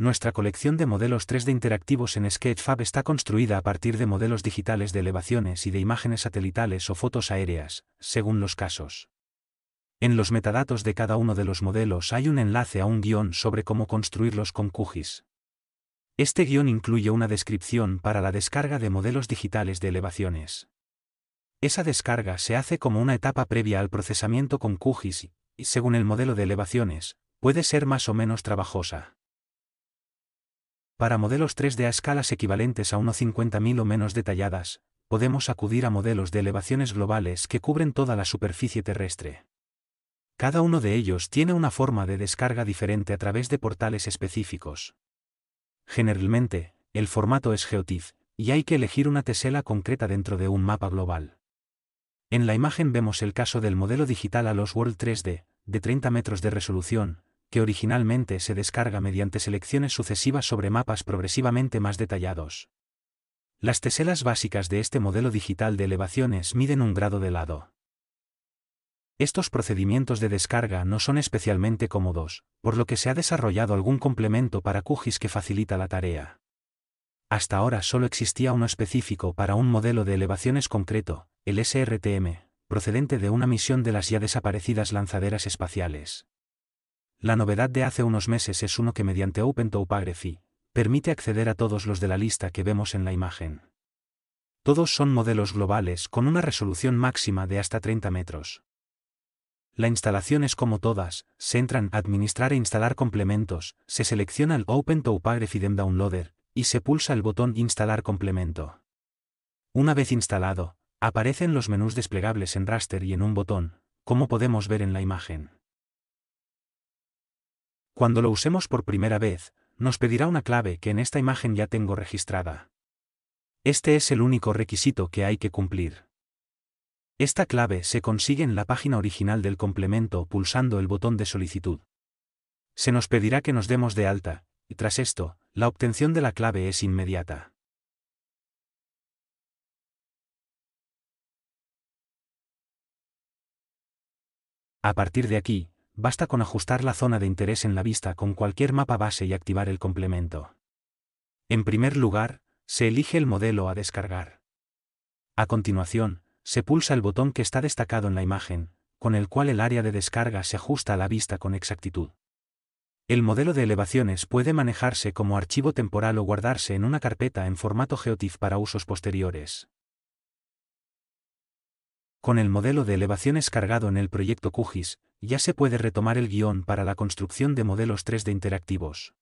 Nuestra colección de modelos 3D interactivos en Sketchfab está construida a partir de modelos digitales de elevaciones y de imágenes satelitales o fotos aéreas, según los casos. En los metadatos de cada uno de los modelos hay un enlace a un guión sobre cómo construirlos con QGIS. Este guión incluye una descripción para la descarga de modelos digitales de elevaciones. Esa descarga se hace como una etapa previa al procesamiento con QGIS y, según el modelo de elevaciones, puede ser más o menos trabajosa. Para modelos 3D a escalas equivalentes a unos 50.000 o menos detalladas, podemos acudir a modelos de elevaciones globales que cubren toda la superficie terrestre. Cada uno de ellos tiene una forma de descarga diferente a través de portales específicos. Generalmente, el formato es GeoTIFF, y hay que elegir una tesela concreta dentro de un mapa global. En la imagen vemos el caso del modelo digital a los World 3D, de 30 metros de resolución, que originalmente se descarga mediante selecciones sucesivas sobre mapas progresivamente más detallados. Las teselas básicas de este modelo digital de elevaciones miden un grado de lado. Estos procedimientos de descarga no son especialmente cómodos, por lo que se ha desarrollado algún complemento para QGIS que facilita la tarea. Hasta ahora solo existía uno específico para un modelo de elevaciones concreto, el SRTM, procedente de una misión de las ya desaparecidas lanzaderas espaciales. La novedad de hace unos meses es uno que mediante OpenTopography, permite acceder a todos los de la lista que vemos en la imagen. Todos son modelos globales con una resolución máxima de hasta 30 metros. La instalación es como todas, se entran a administrar e instalar complementos, se selecciona el Open Dem Downloader, y se pulsa el botón Instalar complemento. Una vez instalado, aparecen los menús desplegables en raster y en un botón, como podemos ver en la imagen. Cuando lo usemos por primera vez, nos pedirá una clave que en esta imagen ya tengo registrada. Este es el único requisito que hay que cumplir. Esta clave se consigue en la página original del complemento pulsando el botón de solicitud. Se nos pedirá que nos demos de alta, y tras esto, la obtención de la clave es inmediata. A partir de aquí, basta con ajustar la zona de interés en la vista con cualquier mapa base y activar el complemento. En primer lugar, se elige el modelo a descargar. A continuación, se pulsa el botón que está destacado en la imagen, con el cual el área de descarga se ajusta a la vista con exactitud. El modelo de elevaciones puede manejarse como archivo temporal o guardarse en una carpeta en formato GeoTIFF para usos posteriores. Con el modelo de elevaciones cargado en el proyecto QGIS, ya se puede retomar el guión para la construcción de modelos 3D interactivos.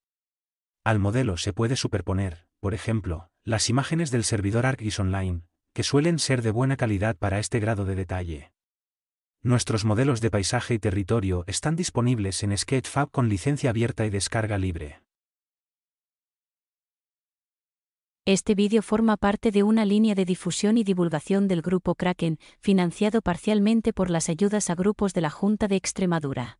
Al modelo se puede superponer, por ejemplo, las imágenes del servidor ArcGIS Online, que suelen ser de buena calidad para este grado de detalle. Nuestros modelos de paisaje y territorio están disponibles en Sketchfab con licencia abierta y descarga libre. Este vídeo forma parte de una línea de difusión y divulgación del Grupo Kraken, financiado parcialmente por las ayudas a grupos de la Junta de Extremadura.